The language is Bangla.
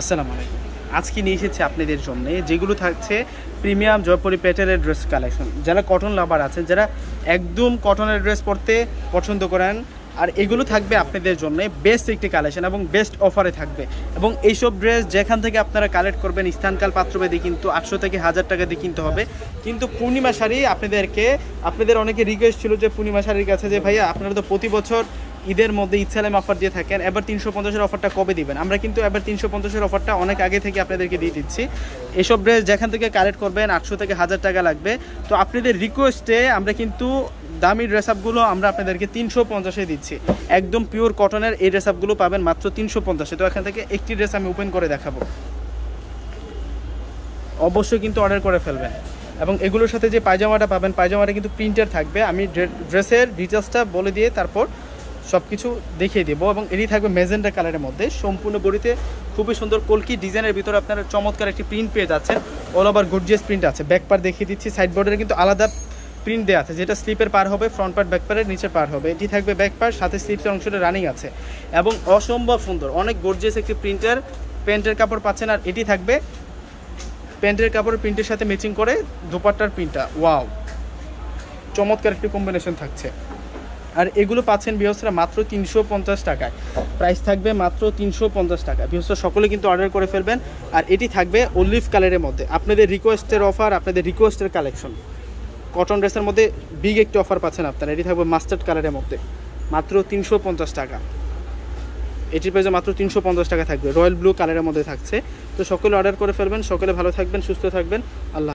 আসসালামু আলাইকুম আজকে নিয়ে এসেছি আপনাদের জন্য যেগুলো থাকছে প্রিমিয়াম জয়পুরি প্যাটারের ড্রেস কালেকশন যারা কটন লাভার আছেন যারা একদম কটনের ড্রেস পরতে পছন্দ করেন আর এগুলো থাকবে আপনাদের জন্য বেস্ট একটি কালেকশন এবং বেস্ট অফারে থাকবে এবং এইসব ড্রেস যেখান থেকে আপনারা কালেক্ট করবেন স্থানকাল পাত্রভেদে কিন্তু আটশো থেকে হাজার টাকা দিয়ে কিনতে হবে কিন্তু পূর্ণিমা শাড়ি আপনাদেরকে আপনাদের অনেকে রিকোয়েস্ট ছিল যে পূর্ণিমা শাড়ির কাছে যে ভাইয়া আপনারা তো প্রতি বছর ঈদের মধ্যে ইচ্ছালাম অফার দিয়ে থাকেন এবার তিনশো পঞ্চাশের অফারটা কবে দিবেন আমরা কিন্তু এবার তিনশো পঞ্চাশের অফারটা অনেক আগে থেকে আপনাদেরকে দিয়ে দিচ্ছি এসব ড্রেস যেখান থেকে কালেক্ট করবেন আটশো থেকে হাজার টাকা লাগবে তো আপনাদের রিকোয়েস্টে আমরা কিন্তু দামি ড্রেস আপগুলো আমরা আপনাদেরকে তিনশো পঞ্চাশে দিচ্ছি একদম পিওর কটনের এই ড্রেস আপগুলো পাবেন মাত্র তিনশো পঞ্চাশে তো এখান থেকে একটি ড্রেস আমি ওপেন করে দেখাবো অবশ্যই কিন্তু অর্ডার করে ফেলবেন এবং এগুলোর সাথে যে পায়জামাটা পাবেন পায়জামাটা কিন্তু প্রিন্টার থাকবে আমি ড্রেসের ডিটেলসটা বলে দিয়ে তারপর সব কিছু দেখিয়ে দেবো এবং এটি থাকবে মেজেন্ডা কালারের মধ্যে সম্পূর্ণ গড়িতে খুবই সুন্দর কলকি ডিজাইনের ভিতরে আপনারা চমৎকার একটি প্রিন্ট পেয়ে যাচ্ছেন অল ওভার গুডজিয়াস প্রিন্ট আছে ব্যাকপার দেখিয়ে দিচ্ছি সাইড বোর্ডের কিন্তু আলাদা প্রিন্ট দেওয়া আছে যেটা স্লিপের পার হবে ফ্রন্ট পার্ট ব্যাক পারের নিচে পার হবে এটি থাকবে ব্যাক পার সাথে স্লিপসের অংশটা রানিং আছে এবং অসম্ভব সুন্দর অনেক গর্জিয়াস একটি প্রিন্টের প্যান্টের কাপড় পাচ্ছেন আর এটি থাকবে প্যান্টের কাপড় প্রিন্টের সাথে ম্যাচিং করে দোপাট্টার প্রিন্টটা ওয়াও চমৎকার একটি কম্বিনেশন থাকছে আর এগুলো পাচ্ছেন বৃহস্পরা মাত্র তিনশো টাকায় প্রাইস থাকবে মাত্র তিনশো টাকা বৃহস্পরা সকলে কিন্তু অর্ডার করে ফেলবেন আর এটি থাকবে অলিভ কালারের মধ্যে আপনাদের রিকোয়েস্টের অফার আপনাদের রিকোয়েস্টের কালেকশন কটন ড্রেসের মধ্যে বিগ একটি অফার পাচ্ছেন আপনারা এটি থাকবে মাস্টার্ড কালারের মধ্যে মাত্র তিনশো টাকা এটির প্রাইসে মাত্র তিনশো টাকা থাকবে রয়্যাল ব্লু কালারের মধ্যে থাকছে তো সকলে অর্ডার করে ফেলবেন সকলে ভালো থাকবেন সুস্থ থাকবেন আল্লাহ